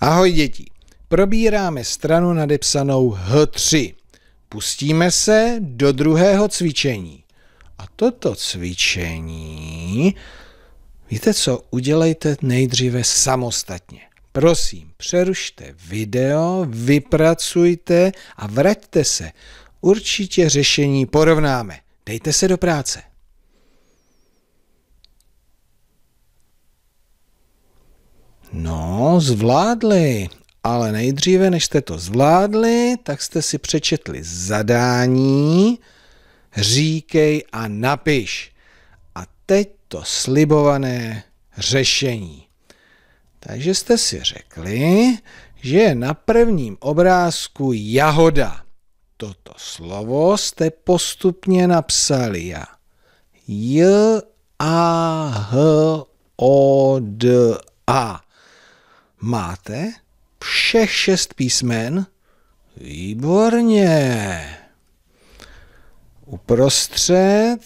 Ahoj děti, probíráme stranu nadepsanou H3. Pustíme se do druhého cvičení. A toto cvičení, víte co, udělejte nejdříve samostatně. Prosím, přerušte video, vypracujte a vraťte se. Určitě řešení porovnáme. Dejte se do práce. No, zvládli. Ale nejdříve, než jste to zvládli, tak jste si přečetli zadání, říkej a napiš. A teď to slibované řešení. Takže jste si řekli, že je na prvním obrázku jahoda. Toto slovo jste postupně napsali já. J, A, H, O, D, A. Máte všech šest písmen? Výborně. Uprostřed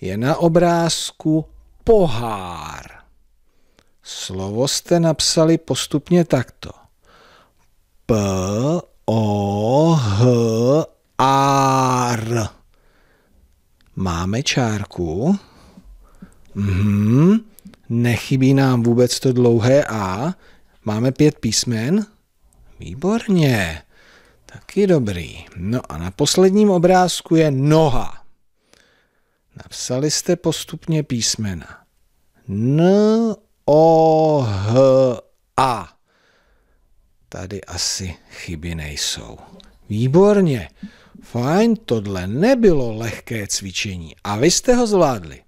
je na obrázku pohár. Slovo jste napsali postupně takto. P, O, H, a R. Máme čárku. Mhm. Nechybí nám vůbec to dlouhé A. Máme pět písmen? Výborně. Taky dobrý. No a na posledním obrázku je noha. Napsali jste postupně písmena. N, O, H, A. Tady asi chyby nejsou. Výborně. Fajn, tohle nebylo lehké cvičení a vy jste ho zvládli.